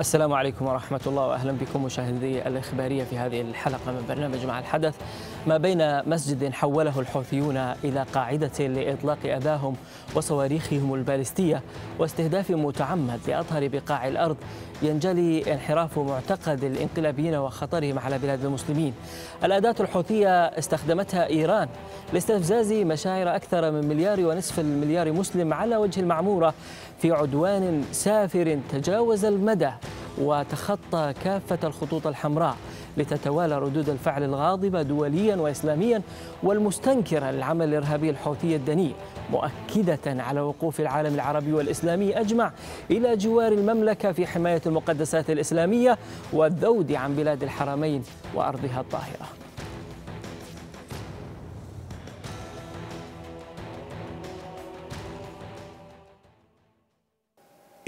السلام عليكم ورحمة الله وأهلا بكم مشاهدي الإخبارية في هذه الحلقة من برنامج مع الحدث ما بين مسجد حوله الحوثيون إلى قاعدة لإطلاق أذاهم وصواريخهم البالستية واستهداف متعمد لأطهر بقاع الأرض ينجلي انحراف معتقد الانقلابيين وخطرهم على بلاد المسلمين الأداة الحوثية استخدمتها إيران لاستفزاز مشاعر أكثر من مليار ونصف المليار مسلم على وجه المعمورة في عدوان سافر تجاوز المدى وتخطى كافة الخطوط الحمراء لتتوالى ردود الفعل الغاضبة دوليا وإسلاميا والمستنكرة للعمل الإرهابي الحوثي الدنيء مؤكدة على وقوف العالم العربي والإسلامي أجمع إلى جوار المملكة في حماية المقدسات الإسلامية والذود عن بلاد الحرمين وأرضها الطاهرة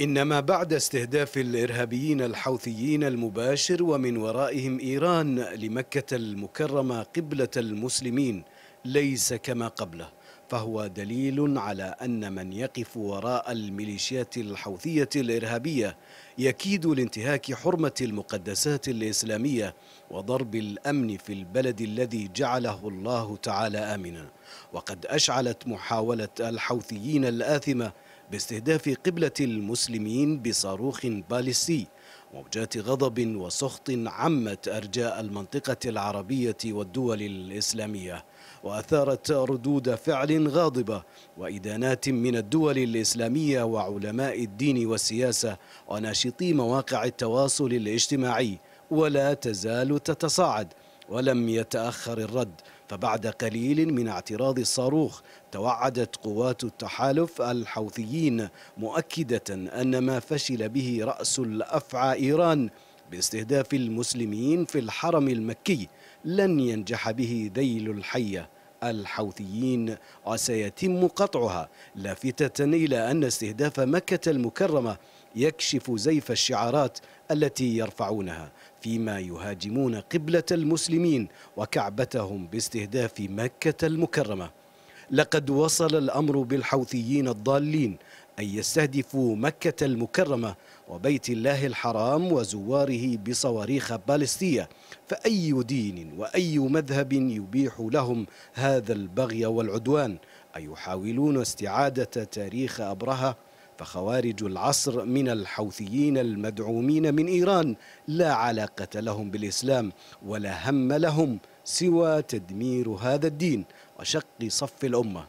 إنما بعد استهداف الإرهابيين الحوثيين المباشر ومن ورائهم إيران لمكة المكرمة قبلة المسلمين ليس كما قبله فهو دليل على أن من يقف وراء الميليشيات الحوثية الإرهابية يكيد لانتهاك حرمة المقدسات الإسلامية وضرب الأمن في البلد الذي جعله الله تعالى آمنا وقد أشعلت محاولة الحوثيين الآثمة باستهداف قبلة المسلمين بصاروخ باليستي موجات غضب وسخط عمت أرجاء المنطقة العربية والدول الإسلامية وأثارت ردود فعل غاضبة وإدانات من الدول الإسلامية وعلماء الدين والسياسة وناشطي مواقع التواصل الاجتماعي ولا تزال تتصاعد ولم يتأخر الرد فبعد قليل من اعتراض الصاروخ توعدت قوات التحالف الحوثيين مؤكدة أن ما فشل به رأس الأفعى إيران باستهداف المسلمين في الحرم المكي لن ينجح به ذيل الحية الحوثيين وسيتم قطعها لافتة إلى أن استهداف مكة المكرمة يكشف زيف الشعارات التي يرفعونها فيما يهاجمون قبلة المسلمين وكعبتهم باستهداف مكة المكرمة لقد وصل الأمر بالحوثيين الضالين أن يستهدفوا مكة المكرمة وبيت الله الحرام وزواره بصواريخ بالستية فأي دين وأي مذهب يبيح لهم هذا البغي والعدوان أيحاولون استعادة تاريخ أبرهة فخوارج العصر من الحوثيين المدعومين من إيران لا علاقة لهم بالإسلام ولا هم لهم سوى تدمير هذا الدين وشق صف الأمة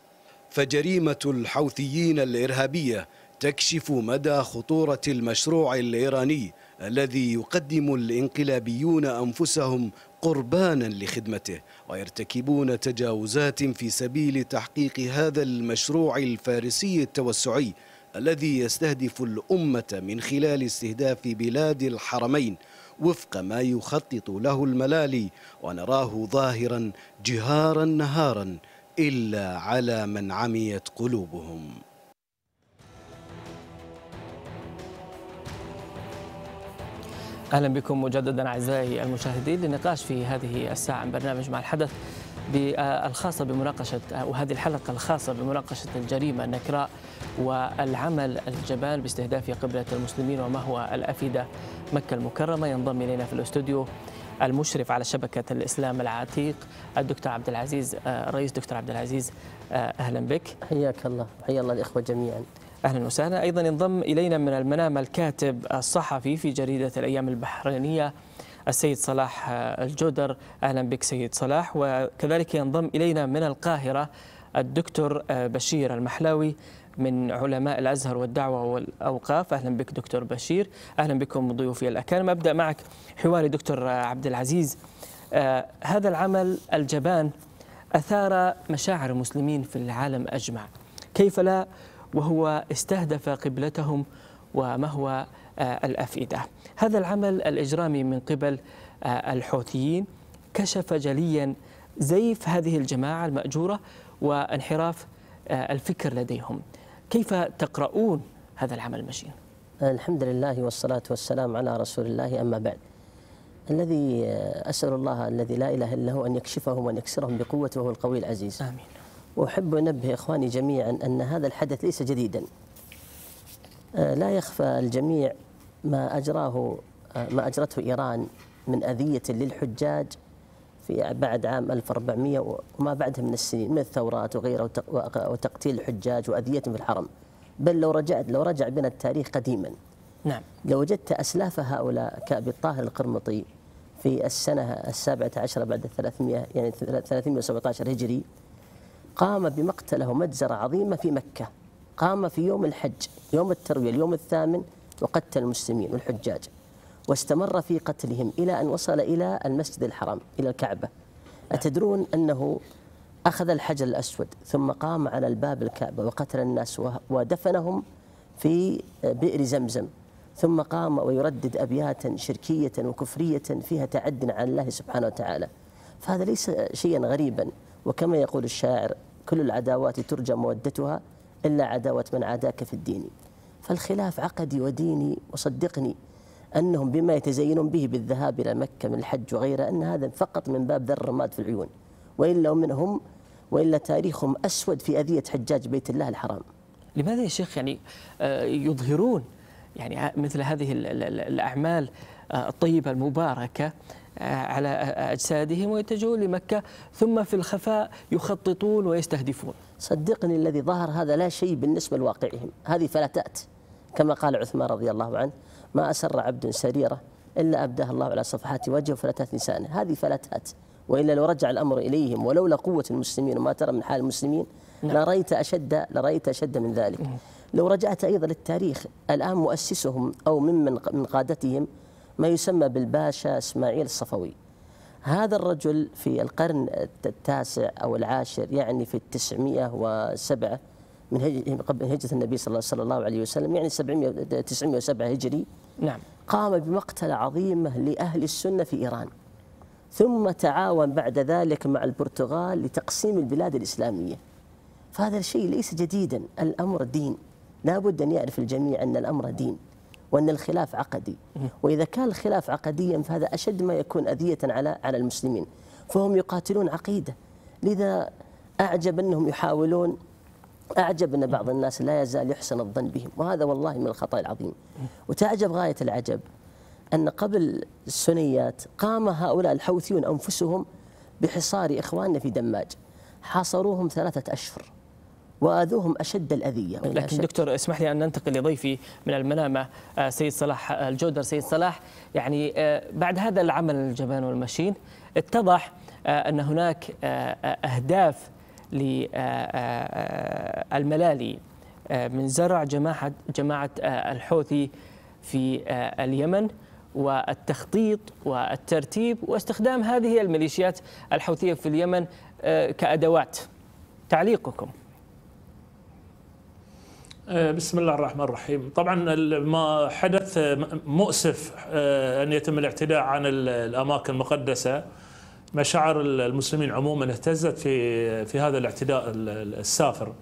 فجريمة الحوثيين الإرهابية تكشف مدى خطورة المشروع الإيراني الذي يقدم الانقلابيون أنفسهم قربانا لخدمته ويرتكبون تجاوزات في سبيل تحقيق هذا المشروع الفارسي التوسعي الذي يستهدف الأمة من خلال استهداف بلاد الحرمين وفق ما يخطط له الملالي ونراه ظاهرا جهارا نهارا إلا على من عميت قلوبهم اهلا بكم مجددا اعزائي المشاهدين للنقاش في هذه الساعه عن برنامج مع الحدث الخاصه بمناقشه وهذه الحلقه الخاصه بمناقشه الجريمه النكراء والعمل الجبان باستهداف قبلة المسلمين وما هو الأفئدة مكة المكرمة ينضم إلينا في الاستوديو المشرف على شبكة الإسلام العتيق الدكتور عبد العزيز آه، رئيس دكتور عبد العزيز آه، أهلا بك حياك الله حيا الله الإخوة جميعا اهلا وسهلا ايضا ينضم الينا من المنام الكاتب الصحفي في جريده الايام البحرينيه السيد صلاح آه، الجودر اهلا بك سيد صلاح وكذلك ينضم الينا من القاهره الدكتور بشير المحلاوي من علماء الازهر والدعوه والاوقاف اهلا بك دكتور بشير اهلا بكم ضيوفي الاكارم ابدا معك حواري دكتور عبد العزيز آه هذا العمل الجبان اثار مشاعر المسلمين في العالم اجمع كيف لا وهو استهدف قبلتهم وما هو آه الافئده هذا العمل الاجرامي من قبل آه الحوثيين كشف جليا زيف هذه الجماعه الماجوره وانحراف آه، الفكر لديهم كيف تقرؤون هذا العمل المشين الحمد لله والصلاة والسلام على رسول الله أما بعد الذي آه، أسأل الله الذي لا إله إلا هو أن يكشفهم وأن يكسرهم بقوته وهو القوي العزيز آمين وأحب أنبه إخواني جميعا أن هذا الحدث ليس جديدا آه، لا يخفى الجميع ما أجراه آه، ما أجرته إيران من أذية للحجاج في بعد عام 1400 وما بعدها من السنين من الثورات وغيرها وتقتيل الحجاج وأذيتهم في الحرم بل لو رجعت لو رجع بنا التاريخ قديما نعم لوجدت أسلاف هؤلاء كأبي الطاهر القرمطي في السنة السابعة عشرة بعد 300 يعني 317 هجري قام بمقتله مجزرة عظيمة في مكة قام في يوم الحج يوم التروية اليوم الثامن وقتل المسلمين والحجاج واستمر في قتلهم إلى أن وصل إلى المسجد الحرام إلى الكعبة أتدرون أنه أخذ الحجر الأسود ثم قام على الباب الكعبة وقتل الناس ودفنهم في بئر زمزم ثم قام ويردد أبياتا شركية وكفرية فيها تعد على الله سبحانه وتعالى فهذا ليس شيئا غريبا وكما يقول الشاعر كل العداوات ترجى مودتها إلا عداوة من عاداك في الدين فالخلاف عقدي وديني وصدقني أنهم بما يتزينون به بالذهاب إلى مكة من الحج وغيره أن هذا فقط من باب ذر الرماد في العيون وإلا منهم وإلا تاريخهم أسود في أذية حجاج بيت الله الحرام لماذا يا شيخ يعني آه، يظهرون يعني مثل هذه الأعمال آه، الطيبة المباركة آه، على أجسادهم ويتجهون لمكة ثم في الخفاء يخططون ويستهدفون صدقني الذي ظهر هذا لا شيء بالنسبة لواقعهم هذه فلتات كما قال عثمان رضي الله عنه ما أسر عبد سريرة إلا أبداها الله على صفحات وجهه فلتات لسانه هذه فلتات وإلا لو رجع الأمر إليهم ولولا قوة المسلمين وما ترى من حال المسلمين نعم. لرأيت أشد لرأيت أشد من ذلك نعم. لو رجعت أيضا للتاريخ الآن مؤسسهم أو ممن من قادتهم ما يسمى بالباشا إسماعيل الصفوي هذا الرجل في القرن التاسع أو العاشر يعني في التسعمية وسبعة من هجرة النبي صلى الله عليه وسلم يعني 700 907 هجري نعم قام بمقتلة عظيمة لأهل السنة في إيران ثم تعاون بعد ذلك مع البرتغال لتقسيم البلاد الإسلامية فهذا الشيء ليس جديدا الأمر دين لابد أن يعرف الجميع أن الأمر دين وأن الخلاف عقدي وإذا كان الخلاف عقديا فهذا أشد ما يكون أذية على على المسلمين فهم يقاتلون عقيدة لذا أعجب أنهم يحاولون أعجب أن بعض الناس لا يزال يحسن الظن بهم وهذا والله من الخطأ العظيم وتعجب غاية العجب أن قبل السنيات قام هؤلاء الحوثيون أنفسهم بحصار إخواننا في دماج حاصروهم ثلاثة أشهر واذوهم اشد الاذيه لكن أشد. دكتور اسمح لي ان ننتقل لضيفي من المنامة آه، سيد صلاح آه، الجودر سيد صلاح يعني آه، بعد هذا العمل الجبان والمشين اتضح ان هناك اهداف للملالي آه، آه، آه، من زرع جماعة, جماعة الحوثي في اليمن والتخطيط والترتيب واستخدام هذه الميليشيات الحوثية في اليمن كأدوات تعليقكم بسم الله الرحمن الرحيم طبعا ما حدث مؤسف أن يتم الاعتداء عن الأماكن المقدسة مشاعر المسلمين عموما اهتزت في في هذا الاعتداء السافر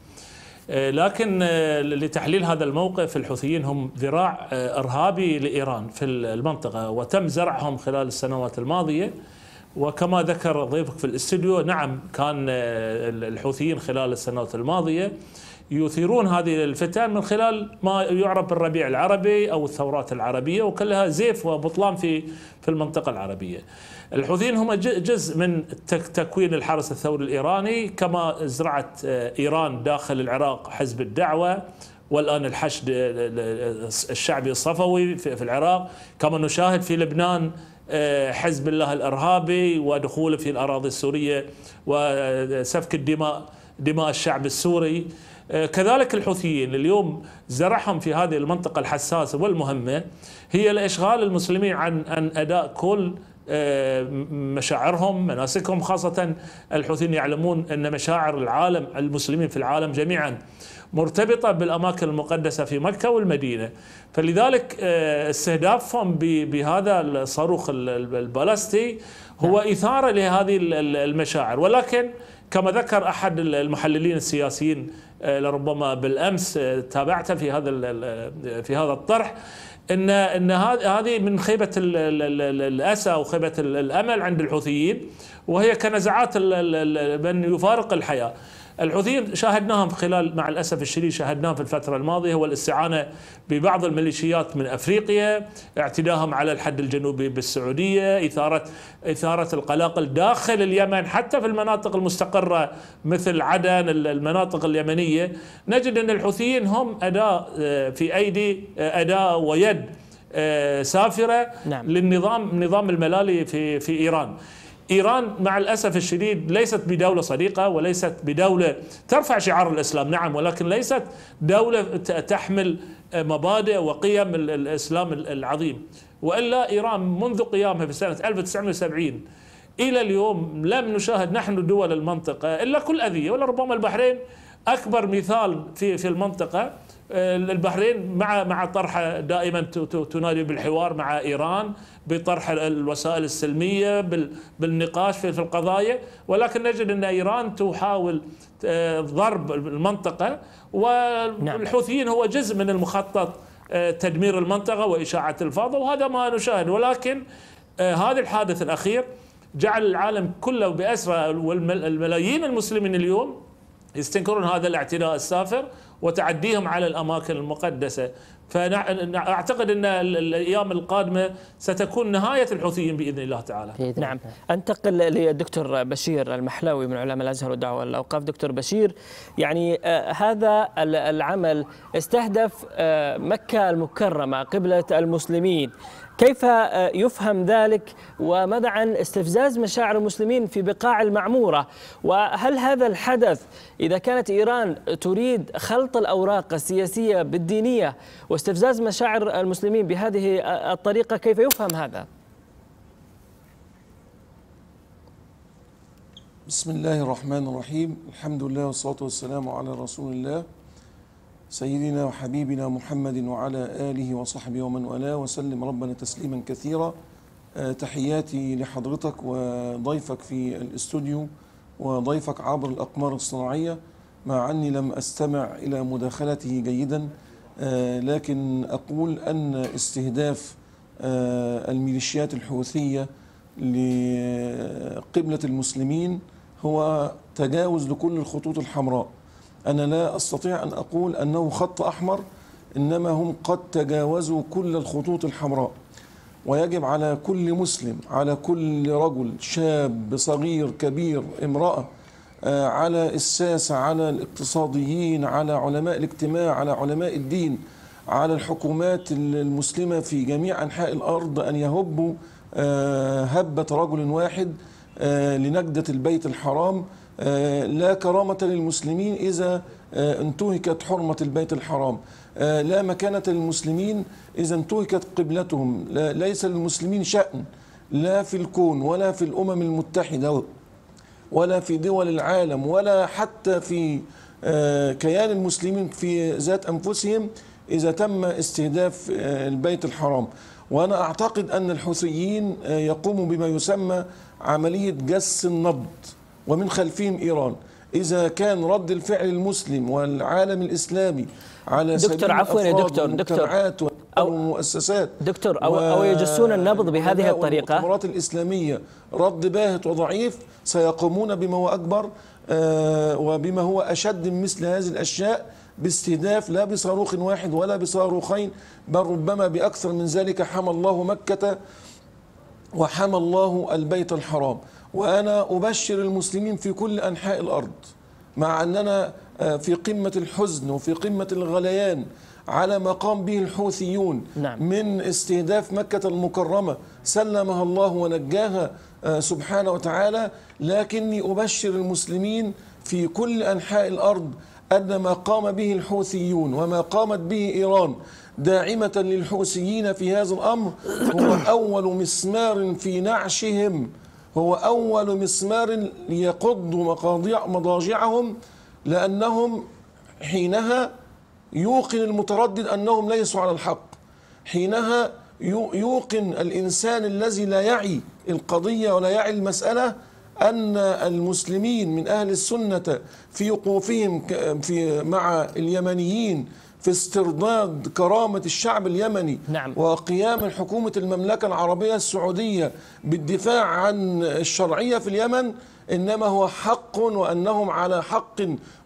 آه، لكن آه، لتحليل هذا الموقف الحوثيين هم ذراع آه، ارهابي لايران في المنطقه وتم زرعهم خلال السنوات الماضيه وكما ذكر ضيفك في الاستديو نعم كان الحوثيين خلال السنوات الماضيه يثيرون هذه الفتن من خلال ما يعرف بالربيع العربي او الثورات العربيه وكلها زيف وبطلان في في المنطقه العربيه. الحوثيين هم جزء من تكوين الحرس الثوري الإيراني كما زرعت آه، إيران داخل العراق حزب الدعوة والآن الحشد آه، الشعبي الصفوي في العراق كما نشاهد في لبنان آه، حزب الله الإرهابي ودخوله في الأراضي السورية وسفك الدماء دماء الشعب السوري كذلك الحوثيين اليوم زرعهم في هذه المنطقة الحساسة والمهمة هي لاشغال المسلمين عن عن أداء كل آه، مشاعرهم مناسكهم خاصة الحوثيين يعلمون أن مشاعر العالم المسلمين في العالم جميعا مرتبطة بالأماكن المقدسة في مكة والمدينة فلذلك آه، استهدافهم بهذا الصاروخ البلاستي هو نعم. إثارة لهذه المشاعر ولكن كما ذكر أحد المحللين السياسيين آه، لربما بالأمس تابعته في هذا في هذا الطرح ان ان هذه من خيبه الاسى وخيبه الامل عند الحوثيين وهي كنزعات من يفارق الحياه الحوثيين شاهدناهم خلال مع الاسف الشديد شاهدناهم في الفتره الماضيه هو الاستعانه ببعض الميليشيات من افريقيا، اعتداهم على الحد الجنوبي بالسعوديه، اثاره اثاره القلاقل داخل اليمن حتى في المناطق المستقره مثل عدن المناطق اليمنيه، نجد ان الحوثيين هم اداه آه، في ايدي آه، اداه ويد آه، سافره نعم. للنظام نظام الملالي في في ايران. إيران مع الأسف الشديد ليست بدولة صديقة وليست بدولة ترفع شعار الإسلام نعم ولكن ليست دولة تحمل مبادئ وقيم الإسلام العظيم وإلا إيران منذ قيامها في سنة 1970 إلى اليوم لم نشاهد نحن دول المنطقة إلا كل أذية ولربما البحرين أكبر مثال في في المنطقة البحرين مع مع طرح دائما تنادي بالحوار مع ايران بطرح الوسائل السلميه بالنقاش في القضايا ولكن نجد ان ايران تحاول آه، ضرب المنطقه نعم. والحوثيين هو جزء من المخطط آه، تدمير المنطقه واشاعه الفوضى وهذا ما نشاهد ولكن آه، هذا الحادث الاخير جعل العالم كله باسره والملايين المسلمين اليوم يستنكرون هذا الاعتداء السافر وتعديهم على الاماكن المقدسه فاعتقد ان الايام القادمه ستكون نهايه الحوثيين باذن الله تعالى. نعم، انتقل للدكتور بشير المحلاوي من علماء الازهر والدعوه الاوقاف، دكتور بشير يعني آه، هذا العمل استهدف آه، مكه المكرمه قبله المسلمين، كيف آه، يفهم ذلك وماذا عن استفزاز مشاعر المسلمين في بقاع المعمورة وهل هذا الحدث إذا كانت إيران تريد خلط الأوراق السياسية بالدينية واستفزاز مشاعر المسلمين بهذه آه، الطريقة كيف يفهم هذا؟ بسم الله الرحمن الرحيم الحمد لله والصلاة والسلام على رسول الله سيدنا وحبيبنا محمد وعلى آله وصحبه ومن والاه وسلم ربنا تسليما كثيرا آه، تحياتي لحضرتك وضيفك في الاستوديو وضيفك عبر الأقمار الصناعية مع أني لم أستمع إلى مداخلته جيدا آه، لكن أقول أن استهداف آه، الميليشيات الحوثية لقبلة المسلمين هو تجاوز لكل الخطوط الحمراء أنا لا أستطيع أن أقول أنه خط أحمر إنما هم قد تجاوزوا كل الخطوط الحمراء ويجب على كل مسلم على كل رجل شاب صغير كبير امرأة آه، على الساسة على الاقتصاديين على علماء الاجتماع على علماء الدين على الحكومات المسلمة في جميع أنحاء الأرض أن يهبوا آه، هبة رجل واحد آه، لنجدة البيت الحرام آه، لا كرامة للمسلمين إذا آه، انتهكت حرمة البيت الحرام آه، لا مكانة للمسلمين إذا انتهكت قبلتهم ليس للمسلمين شأن لا في الكون ولا في الأمم المتحدة ولا في دول العالم ولا حتى في كيان المسلمين في ذات أنفسهم إذا تم استهداف البيت الحرام وأنا أعتقد أن الحوثيين يقوموا بما يسمى عملية جس النبض ومن خلفهم إيران إذا كان رد الفعل المسلم والعالم الإسلامي على دكتور عفوا يا دكتور دكتور أو مؤسسات دكتور أو, أو يجسون النبض بهذه الطريقة المؤتمرات الإسلامية رد باهت وضعيف سيقومون بما هو أكبر آه، وبما هو أشد من مثل هذه الأشياء باستهداف لا بصاروخ واحد ولا بصاروخين بل ربما بأكثر من ذلك حمى الله مكة وحمى الله البيت الحرام وأنا أبشر المسلمين في كل أنحاء الأرض مع أننا آه، في قمة الحزن وفي قمة الغليان على ما قام به الحوثيون نعم. من استهداف مكة المكرمة سلمها الله ونجاها آه، سبحانه وتعالى لكني أبشر المسلمين في كل أنحاء الأرض أن ما قام به الحوثيون وما قامت به إيران داعمة للحوثيين في هذا الأمر هو أول مسمار في نعشهم هو أول مسمار ليقضوا مقاضيع مضاجعهم لأنهم حينها يوقن المتردد أنهم ليسوا على الحق حينها يوقن الإنسان الذي لا يعي القضية ولا يعي المسألة أن المسلمين من أهل السنة في وقوفهم في مع اليمنيين في استرداد كرامة الشعب اليمني نعم. وقيام حكومة المملكة العربية السعودية بالدفاع عن الشرعية في اليمن إنما هو حق وأنهم على حق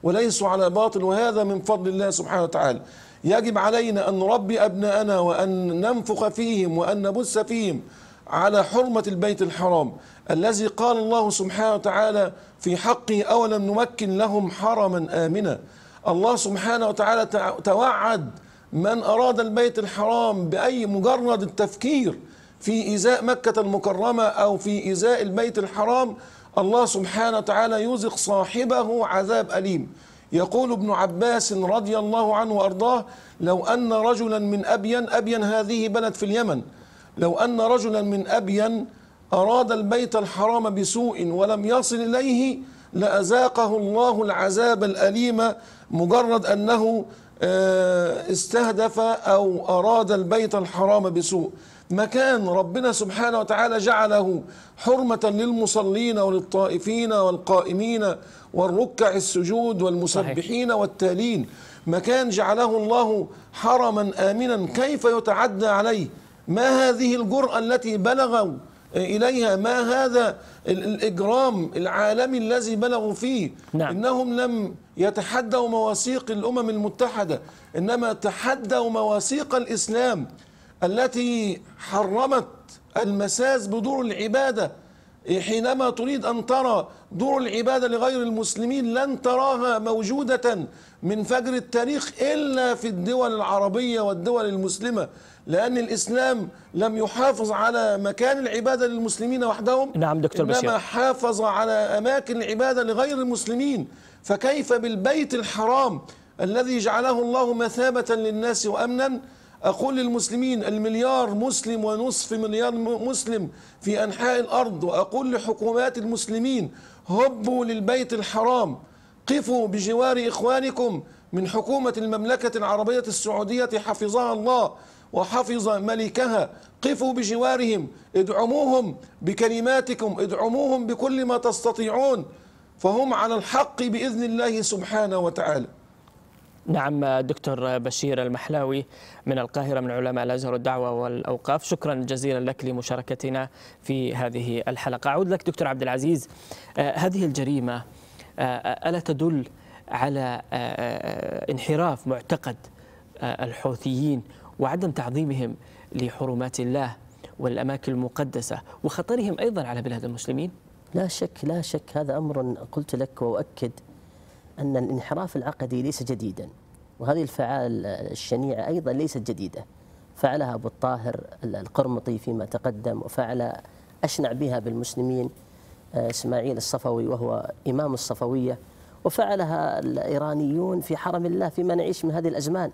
وليسوا على باطل وهذا من فضل الله سبحانه وتعالى يجب علينا أن نربي أبناءنا وأن ننفخ فيهم وأن نبث فيهم على حرمة البيت الحرام الذي قال الله سبحانه وتعالى في حقه أولم نمكن لهم حرما آمنا الله سبحانه وتعالى توعد من أراد البيت الحرام بأي مجرد التفكير في إزاء مكة المكرمة أو في إزاء البيت الحرام الله سبحانه وتعالى يزق صاحبه عذاب أليم يقول ابن عباس رضي الله عنه وأرضاه لو أن رجلا من أبين أبين هذه بلد في اليمن لو أن رجلا من أبين أراد البيت الحرام بسوء ولم يصل إليه لأذاقه الله العذاب الأليم مجرد أنه آه، استهدف أو أراد البيت الحرام بسوء مكان ربنا سبحانه وتعالى جعله حرمة للمصلين وللطائفين والقائمين والركع السجود والمسبحين والتالين مكان جعله الله حرما آمنا كيف يتعدى عليه ما هذه الجرأة التي بلغوا إليها ما هذا الإجرام العالمي الذي بلغوا فيه نعم. إنهم لم يتحدوا مواثيق الأمم المتحدة إنما تحدوا مواثيق الإسلام التي حرمت المساس بدور العبادة حينما تريد أن ترى دور العبادة لغير المسلمين لن تراها موجودة من فجر التاريخ إلا في الدول العربية والدول المسلمة لأن الإسلام لم يحافظ على مكان العبادة للمسلمين وحدهم نعم دكتور بشير إنما حافظ على أماكن العبادة لغير المسلمين فكيف بالبيت الحرام الذي جعله الله مثابة للناس وأمنا أقول للمسلمين المليار مسلم ونصف مليار مسلم في أنحاء الأرض وأقول لحكومات المسلمين هبوا للبيت الحرام قفوا بجوار إخوانكم من حكومة المملكة العربية السعودية حفظها الله وحفظ ملكها قفوا بجوارهم ادعموهم بكلماتكم ادعموهم بكل ما تستطيعون فهم على الحق بإذن الله سبحانه وتعالى نعم دكتور بشير المحلاوي من القاهرة من علماء الأزهر الدعوة والأوقاف شكرا جزيلا لك لمشاركتنا في هذه الحلقة أعود لك دكتور عبد العزيز آه، هذه الجريمة آه، آه، ألا تدل على انحراف معتقد الحوثيين وعدم تعظيمهم لحرمات الله والأماكن المقدسة وخطرهم أيضا على بلاد المسلمين لا شك لا شك هذا أمر قلت لك وأؤكد أن الانحراف العقدي ليس جديدا وهذه الفعال الشنيعة أيضا ليست جديدة فعلها أبو الطاهر القرمطي فيما تقدم وفعل أشنع بها بالمسلمين آه، إسماعيل الصفوي وهو إمام الصفوية وفعلها الإيرانيون في حرم الله فيما نعيش من هذه الأزمان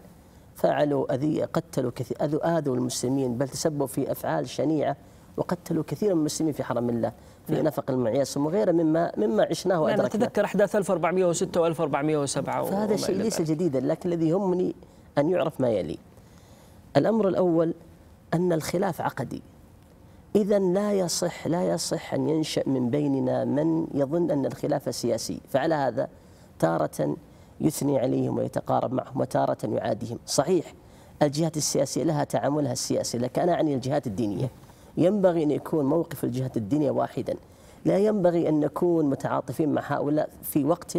فعلوا أذية قتلوا كثير أذوا المسلمين بل تسبوا في أفعال شنيعة وقتلوا كثيرا من المسلمين في حرم الله في نعم. نفق المعياسم وغيره مما مما عشناه نعم، وأدركناه يعني تذكر أحداث 1406 و1407 فهذا الشيء ليس جديدا لكن الذي يهمني أن يعرف ما يلي الأمر الأول أن الخلاف عقدي إذا لا يصح لا يصح أن ينشأ من بيننا من يظن أن الخلاف سياسي فعلى هذا تارة يثني عليهم ويتقارب معهم وتارة يعاديهم صحيح الجهات السياسية لها تعاملها السياسي لكن أنا أعني الجهات الدينية ينبغي أن يكون موقف الجهات الدينية واحدا لا ينبغي أن نكون متعاطفين مع هؤلاء في وقت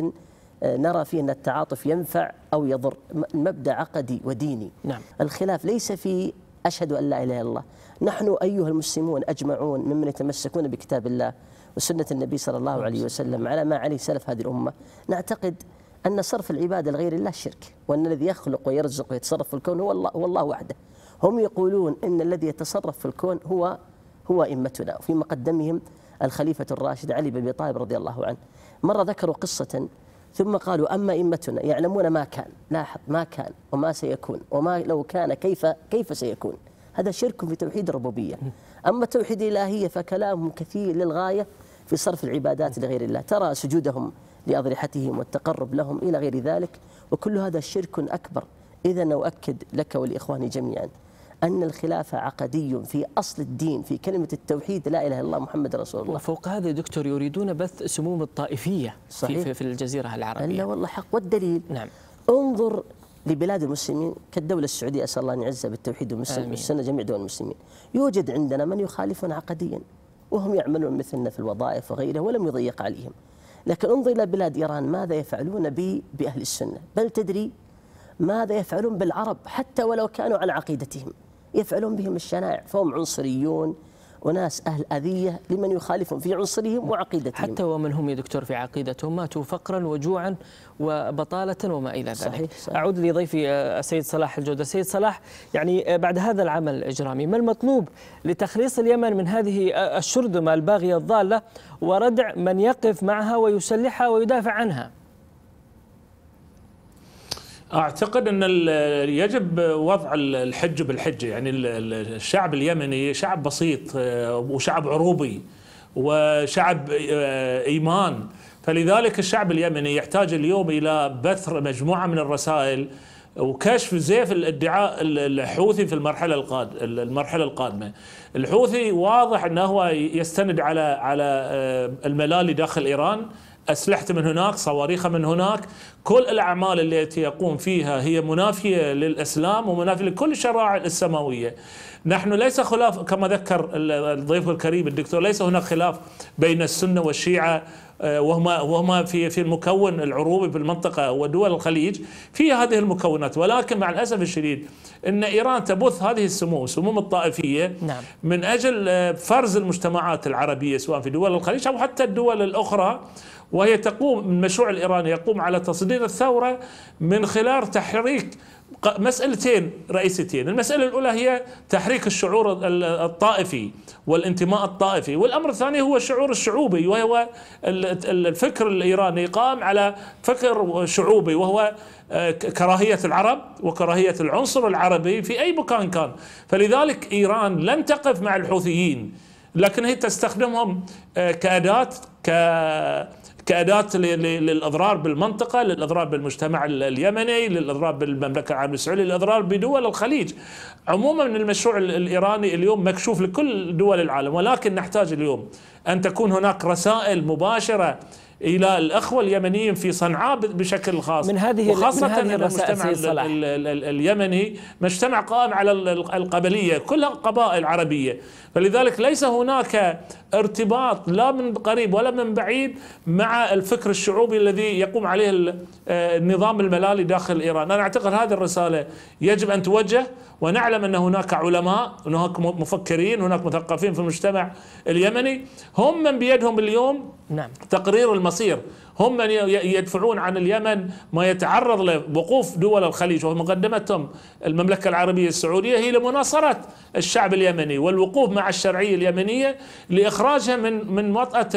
آه، نرى فيه أن التعاطف ينفع أو يضر مبدأ عقدي وديني نعم. الخلاف ليس في أشهد أن لا إله إلا الله نحن أيها المسلمون أجمعون ممن يتمسكون بكتاب الله وسنة النبي صلى الله عليه وسلم على ما عليه سلف هذه الأمة نعتقد أن صرف العبادة لغير الله شرك وأن الذي يخلق ويرزق ويتصرف في الكون هو الله, هو الله وحده هم يقولون أن الذي يتصرف في الكون هو هو إمتنا وفي مقدمهم الخليفة الراشد علي بن أبي طالب رضي الله عنه مرة ذكروا قصة ثم قالوا أما إمتنا يعلمون ما كان لاحظ ما كان وما سيكون وما لو كان كيف كيف سيكون هذا شرك في توحيد الربوبية أما توحيد الإلهية فكلامهم كثير للغاية في صرف العبادات لغير الله ترى سجودهم لأضرحتهم والتقرب لهم إلى غير ذلك وكل هذا شرك أكبر إذا أؤكد لك ولإخواني جميعا أن الخلافة عقدي في أصل الدين في كلمة التوحيد لا إله إلا الله محمد رسول الله وفوق هذا دكتور يريدون بث سموم الطائفية صحيح. في, في الجزيرة العربية لا والله حق والدليل نعم انظر لبلاد المسلمين كالدولة السعودية أسأل الله أن يعزها بالتوحيد والمسلمين السنة جميع دول المسلمين يوجد عندنا من يخالفنا عقديا وهم يعملون مثلنا في الوظائف وغيرها ولم يضيق عليهم لكن انظر إلى بلاد إيران ماذا يفعلون بأهل السنة بل تدري ماذا يفعلون بالعرب حتى ولو كانوا على عقيدتهم يفعلون بهم الشنائع فهم عنصريون وناس أهل أذية لمن يخالفهم في عنصرهم وعقيدتهم حتى ومن هم يا دكتور في عقيدتهم ماتوا فقرا وجوعا وبطالة وما إلى ذلك صحيح صحيح. أعود لضيفي آه، السيد صلاح الجودة السيد صلاح يعني آه، بعد هذا العمل الإجرامي ما المطلوب لتخليص اليمن من هذه آه، الشرذمة الباغية الضالة وردع من يقف معها ويسلحها ويدافع عنها اعتقد ان يجب وضع الحج بالحجه يعني الشعب اليمني شعب بسيط آه، وشعب عروبي وشعب آه، ايمان فلذلك الشعب اليمني يحتاج اليوم الى بث مجموعه من الرسائل وكشف زيف الادعاء الحوثي في المرحله القادمه المرحله القادمه الحوثي واضح انه هو يستند على على آه، الملالي داخل ايران أسلحته من هناك صواريخه من هناك كل الأعمال التي يقوم فيها هي منافية للإسلام ومنافية لكل الشرائع السماوية نحن ليس خلاف كما ذكر الضيف الكريم الدكتور ليس هناك خلاف بين السنة والشيعة آه، وهما وهما في في المكون العروبي في المنطقه ودول الخليج في هذه المكونات ولكن مع الاسف الشديد ان ايران تبث هذه السموم السموم الطائفيه نعم. من اجل آه، فرز المجتمعات العربيه سواء في دول الخليج او حتى الدول الاخرى وهي تقوم المشروع الايراني يقوم على تصدير الثوره من خلال تحريك مسألتين رئيستين المسألة الأولى هي تحريك الشعور الطائفي والانتماء الطائفي والأمر الثاني هو الشعور الشعوبي وهو الفكر الإيراني قام على فكر شعوبي وهو آه، كراهية العرب وكراهية العنصر العربي في أي مكان كان فلذلك إيران لن تقف مع الحوثيين لكن هي تستخدمهم آه، كأداة ك كأداة للإضرار بالمنطقة للإضرار بالمجتمع اليمني للإضرار بالمملكة العربية السعودية للإضرار بدول الخليج عموما المشروع الإيراني اليوم مكشوف لكل دول العالم ولكن نحتاج اليوم أن تكون هناك رسائل مباشرة الى الاخوه اليمنيين في صنعاء بشكل خاص من هذه وخاصه من هذه المجتمع اليمني مجتمع قائم على القبليه كلها قبائل عربيه فلذلك ليس هناك ارتباط لا من قريب ولا من بعيد مع الفكر الشعوبي الذي يقوم عليه آه، النظام الملالي داخل ايران، انا اعتقد هذه الرساله يجب ان توجه ونعلم ان هناك علماء، هناك مفكرين، هناك مثقفين في المجتمع اليمني هم من بيدهم اليوم نعم. تقرير المصير هم من يدفعون عن اليمن ما يتعرض له وقوف دول الخليج ومقدمتهم المملكة العربية السعودية هي لمناصرة الشعب اليمني والوقوف مع الشرعية اليمنية لإخراجها من من وطأة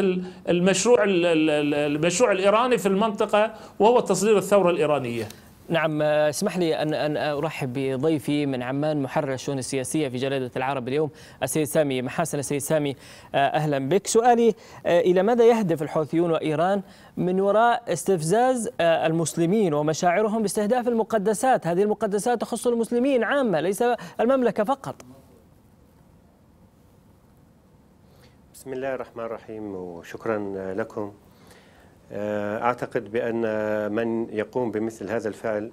المشروع المشروع الإيراني في المنطقة وهو تصدير الثورة الإيرانية نعم آه، اسمح لي أن أن أرحب بضيفي من عمان محرر الشؤون السياسية في جريده العرب اليوم السيد سامي محاسن السيد سامي آه، أهلا بك سؤالي آه، إلى ماذا يهدف الحوثيون وإيران من وراء استفزاز المسلمين ومشاعرهم باستهداف المقدسات هذه المقدسات تخص المسلمين عامة ليس المملكة فقط بسم الله الرحمن الرحيم وشكرا لكم آه، أعتقد بأن من يقوم بمثل هذا الفعل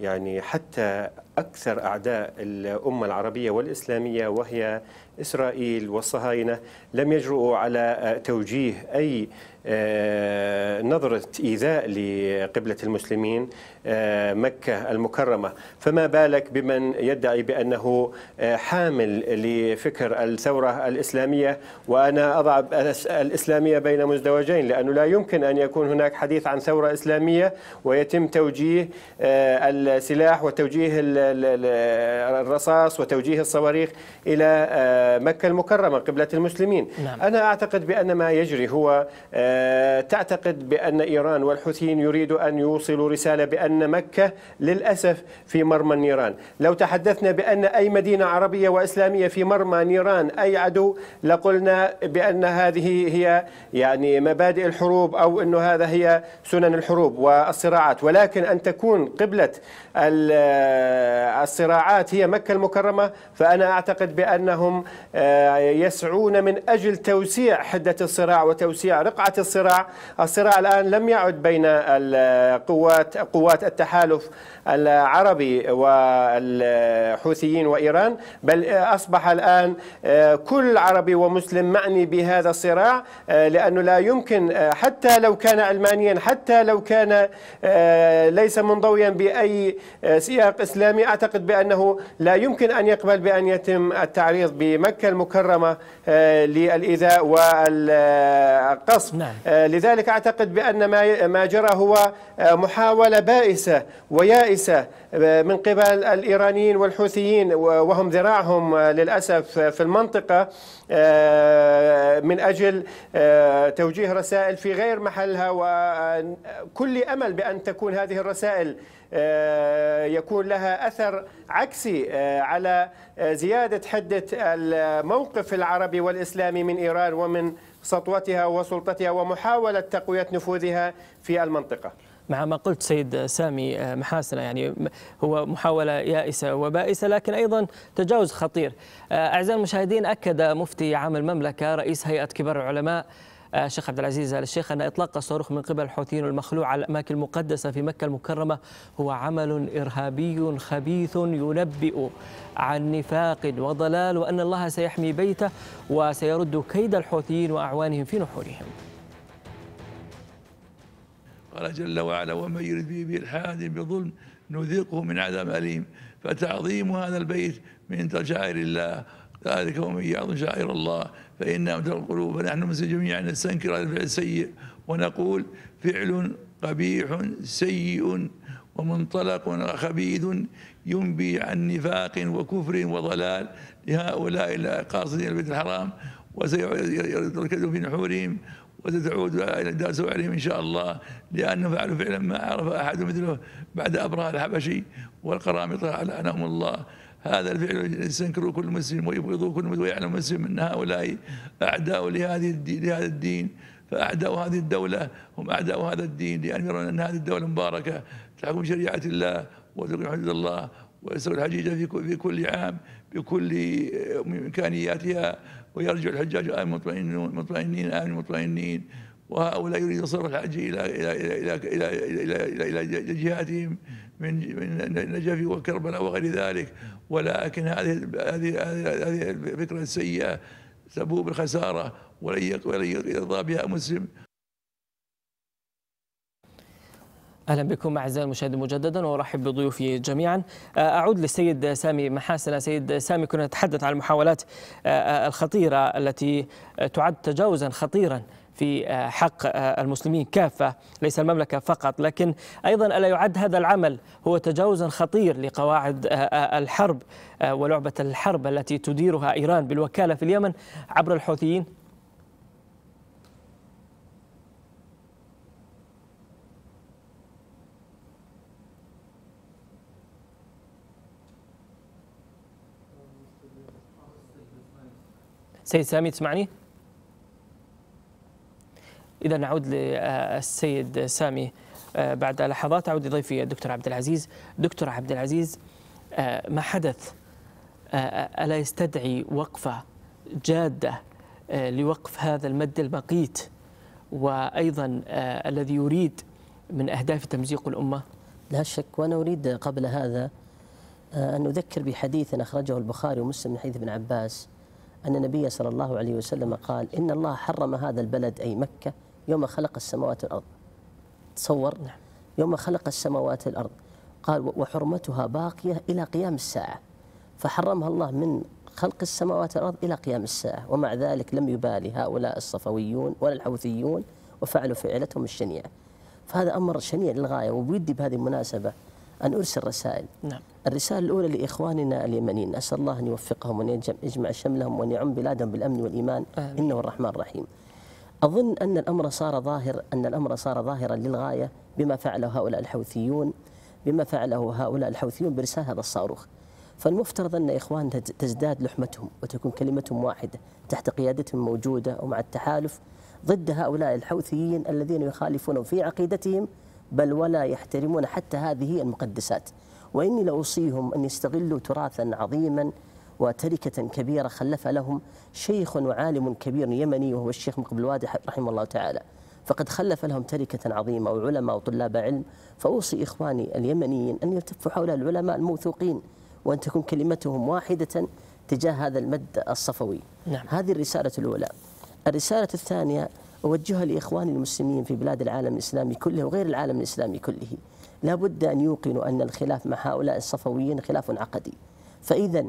يعني حتى أكثر أعداء الأمة العربية والإسلامية وهي إسرائيل والصهاينة لم يجرؤوا على توجيه أي آه، نظرة إيذاء لقبلة المسلمين آه، مكة المكرمة فما بالك بمن يدعي بأنه آه، حامل لفكر الثورة الإسلامية وأنا أضع الإسلامية بين مزدوجين لأنه لا يمكن أن يكون هناك حديث عن ثورة إسلامية ويتم توجيه السلاح وتوجيه الرصاص وتوجيه الصواريخ إلى آه، مكة المكرمة قبلة المسلمين نعم. أنا أعتقد بأن ما يجري هو آه، تعتقد بأن إيران والحوثيين يريدوا أن يوصلوا رسالة بأن مكة للأسف في مرمى النيران لو تحدثنا بأن أي مدينة عربية وإسلامية في مرمى نيران أي عدو لقلنا بأن هذه هي يعني مبادئ الحروب أو أنه هذا هي سنن الحروب والصراعات ولكن أن تكون قبلة الصراعات هي مكة المكرمة فأنا أعتقد بأنهم آه، يسعون من أجل توسيع حدة الصراع وتوسيع رقعة الصراع الصراع الآن لم يعد بين القوات قوات التحالف العربي والحوثيين وإيران بل أصبح الآن آه، كل عربي ومسلم معني بهذا الصراع آه، لأنه لا يمكن حتى لو كان علمانيا حتى لو كان ليس منضويا بأي آه، سياق إسلامي أعتقد بأنه لا يمكن أن يقبل بأن يتم التعريض بمكة المكرمة آه، للإيذاء والقصف نعم. آه، لذلك أعتقد بأن ما جرى هو محاولة بائسة ويائسة من قبل الإيرانيين والحوثيين وهم ذراعهم للأسف في المنطقة من أجل توجيه رسائل في غير محلها وكل أمل بأن تكون هذه الرسائل آه، يكون لها أثر عكسي آه، على آه، زيادة حدة الموقف العربي والإسلامي من إيران ومن سطوتها وسلطتها ومحاولة تقوية نفوذها في المنطقة مع ما قلت سيد سامي محاسنة يعني هو محاولة يائسة وبائسة لكن أيضا تجاوز خطير أعزائي المشاهدين أكد مفتي عام المملكة رئيس هيئة كبار العلماء الشيخ آه، عبد العزيز ال الشيخ أن إطلاق الصاروخ من قبل الحوثيين المخلوع على الأماكن المقدسة في مكة المكرمة هو عمل إرهابي خبيث ينبئ عن نفاق وضلال وأن الله سيحمي بيته وسيرد كيد الحوثيين وأعوانهم في نحورهم قال جل وعلا ومن يرد به بإلحاد بظلم نذيقه من عذاب أليم فتعظيم هذا البيت من تجاهل الله ذلك ومن يعظ شعائر الله فإن أمد القلوب نحن من جميعا نستنكر هذا الفعل السيء ونقول فعل قبيح سيء ومنطلق خبيث ينبي عن نفاق وكفر وضلال لهؤلاء القاصدين البيت الحرام وسيركزون في نحورهم وستعود إلى عليهم إن شاء الله لأنه فعلوا فعلا ما عرف أحد مثله بعد أبرهة الحبشي والقرامطة لعنهم الله هذا الفعل يستنكره كل مسلم ويبغضه كل مسلم ويعلم مسلم ان هؤلاء اعداء لهذه الدين لهذا الدين فاعداء هذه الدوله هم اعداء هذا الدين لان يرون ان هذه الدوله مباركه تحكم شريعه الله وتقيم حدود الله ويسوي الحجيج في في كل عام بكل امكانياتها ويرجع الحجاج مطمئنين مطمئنين امن مطمئنين وهؤلاء يريد صرف الحج الى الى الى الى الى الى, إلى, إلى جهاتهم من من النجف وكربلاء وغير ذلك ولكن هذه هذه هذه الفكره السيئه تبوء بالخساره ولن ولن يرضى بها مسلم اهلا بكم اعزائي المشاهدين مجددا وارحب بضيوفي جميعا آه، اعود للسيد سامي محاسن سيد سامي كنا نتحدث عن المحاولات آه، آه، الخطيره التي تعد تجاوزا خطيرا في آه، حق آه، المسلمين كافة ليس المملكة فقط لكن أيضا ألا يعد هذا العمل هو تجاوزا خطير لقواعد آه، الحرب ولعبة الحرب التي تديرها إيران بالوكالة في اليمن عبر الحوثيين سيد سامي تسمعني؟ إذا نعود للسيد آه، سامي آه، بعد لحظات أعود لضيفي الدكتور عبد العزيز دكتور عبد العزيز آه، ما حدث ألا يستدعي وقفة جادة لوقف هذا المد المقيت وأيضا الذي يريد من أهداف تمزيق الأمة لا شك وأنا أريد قبل هذا أن أذكر بحديث أخرجه البخاري ومسلم من حديث ابن عباس أن النبي صلى الله عليه وسلم قال إن الله حرم هذا البلد أي مكة يوم خلق السماوات والأرض تصور نعم يوم خلق السماوات والأرض قال وحرمتها باقية إلى قيام الساعة فحرمها الله من خلق السماوات والأرض إلى قيام الساعة ومع ذلك لم يبالي هؤلاء الصفويون ولا الحوثيون وفعلوا فعلتهم الشنيعة فهذا أمر شنيع للغاية وبودي بهذه المناسبة أن أرسل رسائل نعم. الرسالة الأولى لإخواننا اليمنيين أسأل الله أن يوفقهم وأن يجمع شملهم وأن يعم بلادهم بالأمن والإيمان آمين. إنه الرحمن الرحيم أظن أن الأمر صار ظاهر أن الأمر صار ظاهرا للغاية بما فعله هؤلاء الحوثيون بما فعله هؤلاء الحوثيون بإرسال هذا الصاروخ فالمفترض أن إخوان تزداد لحمتهم وتكون كلمتهم واحدة تحت قيادتهم موجودة ومع التحالف ضد هؤلاء الحوثيين الذين يخالفون في عقيدتهم بل ولا يحترمون حتى هذه المقدسات وإني لأوصيهم أن يستغلوا تراثا عظيما وتركة كبيرة خلف لهم شيخ وعالم كبير يمني وهو الشيخ مقبل الوادي رحمه الله تعالى فقد خلف لهم تركة عظيمة وعلماء وطلاب علم فأوصي إخواني اليمنيين أن يلتفوا حول العلماء الموثوقين وأن تكون كلمتهم واحدة تجاه هذا المد الصفوي نعم. هذه الرسالة الأولى الرسالة الثانية أوجهها لإخواني المسلمين في بلاد العالم الإسلامي كله وغير العالم الإسلامي كله لا بد أن يوقنوا أن الخلاف مع هؤلاء الصفويين خلاف عقدي فإذا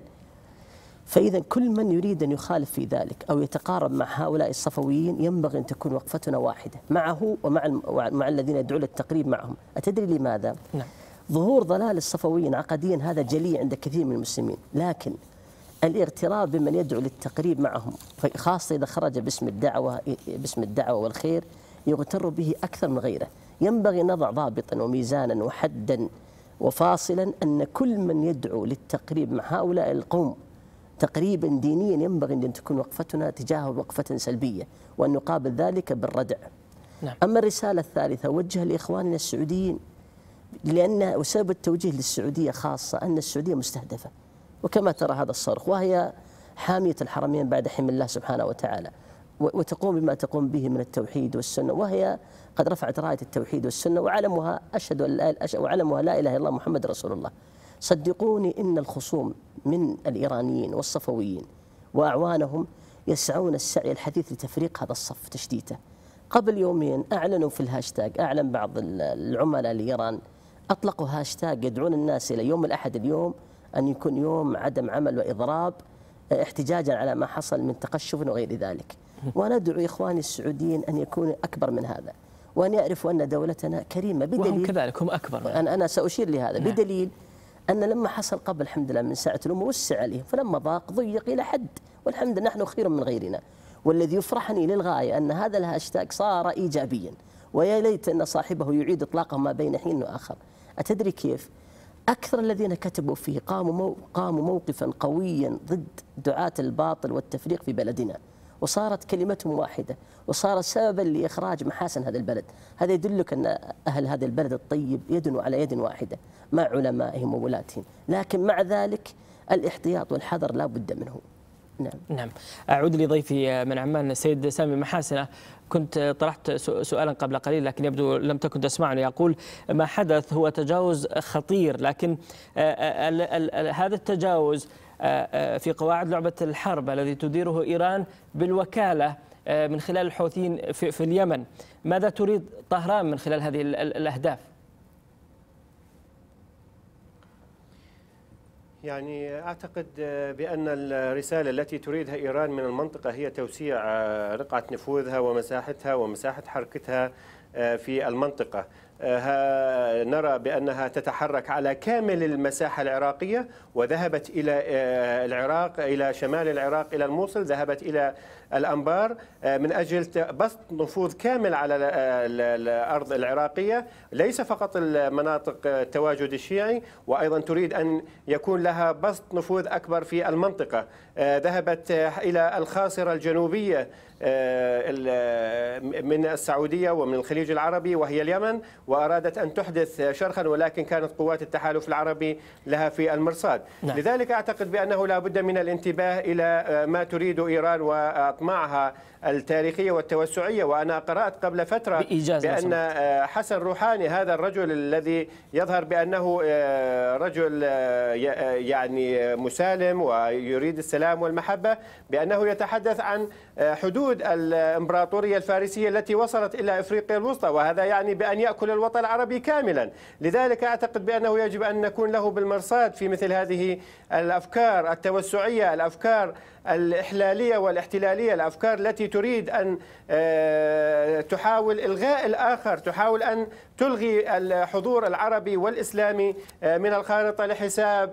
فإذا كل من يريد أن يخالف في ذلك أو يتقارب مع هؤلاء الصفويين ينبغي أن تكون وقفتنا واحدة معه ومع مع الذين يدعون للتقريب معهم أتدري لماذا؟ نعم. ظهور ضلال الصفويين عقديا هذا جلي عند كثير من المسلمين لكن الاغتراب بمن يدعو للتقريب معهم خاصة إذا خرج باسم الدعوة باسم الدعوة والخير يغتر به أكثر من غيره ينبغي أن نضع ضابطا وميزانا وحدا وفاصلا أن كل من يدعو للتقريب مع هؤلاء القوم تقريبا دينيا ينبغي أن تكون وقفتنا تجاهه وقفة سلبية وأن نقابل ذلك بالردع نعم. أما الرسالة الثالثة وجه لإخواننا السعوديين لأن وسبب التوجيه للسعودية خاصة أن السعودية مستهدفة وكما ترى هذا الصرخ وهي حامية الحرمين بعد حمل الله سبحانه وتعالى وتقوم بما تقوم به من التوحيد والسنة وهي قد رفعت راية التوحيد والسنة وعلمها أشهد وعلمها لا إله إلا الله محمد رسول الله صدقوني إن الخصوم من الإيرانيين والصفويين وأعوانهم يسعون السعي الحديث لتفريق هذا الصف تشتيته قبل يومين أعلنوا في الهاشتاج أعلن بعض العملاء لإيران أطلقوا هاشتاج يدعون الناس إلى يوم الأحد اليوم أن يكون يوم عدم عمل وإضراب آه، احتجاجا على ما حصل من تقشف وغير ذلك وأنا أدعو إخواني السعوديين أن يكونوا أكبر من هذا وأن يعرفوا أن دولتنا كريمة بدليل وهم كذلك هم أكبر أنا, أنا سأشير لهذا نعم. بدليل أن لما حصل قبل الحمد لله من ساعة الأمور وسع عليهم فلما ضاق ضيق إلى حد والحمد لله نحن خير من غيرنا والذي يفرحني للغاية أن هذا الهاشتاج صار إيجابيا ويا ليت أن صاحبه يعيد إطلاقه ما بين حين وآخر أتدري كيف؟ أكثر الذين كتبوا فيه قاموا, قاموا موقفا قويا ضد دعاة الباطل والتفريق في بلدنا وصارت كلمتهم واحدة وصارت سببا لإخراج محاسن هذا البلد هذا يدلك أن أهل هذا البلد الطيب يد على يد واحدة مع علمائهم وولاتهم لكن مع ذلك الاحتياط والحذر لا بد منه نعم نعم أعود لضيفي آه، من عمان السيد سامي محاسنة كنت آه، طرحت سؤالا قبل قليل لكن يبدو لم تكن تسمعني يقول ما حدث هو تجاوز خطير لكن آه، هذا التجاوز آه، آه، في قواعد لعبة الحرب الذي تديره إيران بالوكالة آه، من خلال الحوثيين في اليمن ماذا تريد طهران من خلال هذه الأهداف؟ يعني أعتقد بأن الرسالة التي تريدها إيران من المنطقة هي توسيع رقعة نفوذها ومساحتها ومساحة حركتها في المنطقة آه، نرى بأنها تتحرك على كامل المساحة العراقية وذهبت إلى آه، العراق إلى شمال العراق إلى الموصل ذهبت إلى الأنبار آه، من أجل بسط نفوذ كامل على الأرض العراقية ليس فقط المناطق آه، التواجد الشيعي وأيضا تريد أن يكون لها بسط نفوذ أكبر في المنطقة آه، ذهبت إلى الخاصرة الجنوبية من السعودية ومن الخليج العربي وهي اليمن وأرادت أن تحدث شرخا ولكن كانت قوات التحالف العربي لها في المرصاد نعم. لذلك أعتقد بأنه لا بد من الانتباه إلى ما تريد إيران و أطماعها التاريخية والتوسعية وأنا قرأت قبل فترة بإيجاز بأن آه، حسن روحاني هذا الرجل الذي يظهر بأنه آه، رجل آه، يعني مسالم ويريد السلام والمحبة بأنه يتحدث عن حدود الإمبراطورية الفارسية التي وصلت إلى إفريقيا الوسطى وهذا يعني بأن يأكل الوطن العربي كاملا لذلك أعتقد بأنه يجب أن نكون له بالمرصاد في مثل هذه الأفكار التوسعية الأفكار الإحلالية والاحتلالية الإسرائيلية الافكار التي تريد ان آه، تحاول الغاء الاخر تحاول ان تلغي الحضور العربي والاسلامي آه، من الخارطه لحساب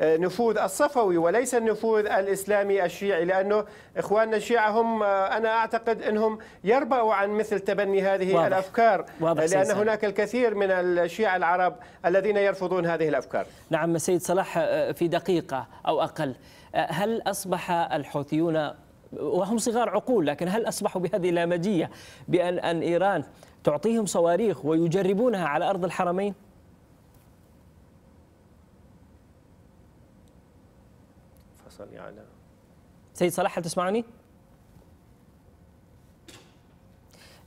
النفوذ آه، الصفوي وليس النفوذ الاسلامي الشيعي لانه اخواننا الشيعه هم انا اعتقد انهم يربأوا عن مثل تبني هذه واضح. الافكار واضح لان سيسان. هناك الكثير من الشيعه العرب الذين يرفضون هذه الافكار نعم سيد صلاح في دقيقه او اقل أه، هل أصبح الحوثيون وهم صغار عقول لكن هل أصبحوا بهذه اللامجية بأن أن إيران تعطيهم صواريخ ويجربونها على أرض الحرمين؟ فصل يعني سيد صلاح هل تسمعني؟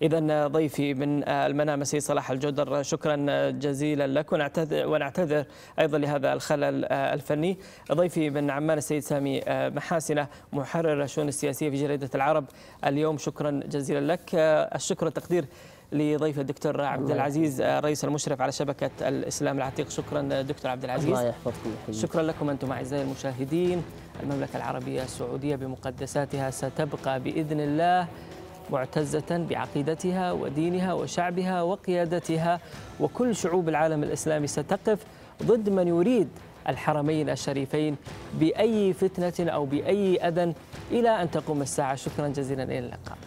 إذا ضيفي من سي صلاح الجدر شكرا جزيلا لك ونعتذر, ونعتذر أيضا لهذا الخلل الفني ضيفي من عمان السيد سامي آه، محاسنة محرر الشؤون السياسية في جريدة العرب اليوم شكرا جزيلا لك آه، الشكر والتقدير لضيف الدكتور عبد العزيز الرئيس آه، المشرف على شبكة الإسلام العتيق شكرا دكتور عبد العزيز الله يحفظكم شكرا لكم أنتم أعزائي المشاهدين المملكة العربية السعودية بمقدساتها ستبقى بإذن الله معتزة بعقيدتها ودينها وشعبها وقيادتها وكل شعوب العالم الإسلامي ستقف ضد من يريد الحرمين الشريفين بأي فتنة أو بأي أذى إلى أن تقوم الساعة شكرا جزيلا إلى اللقاء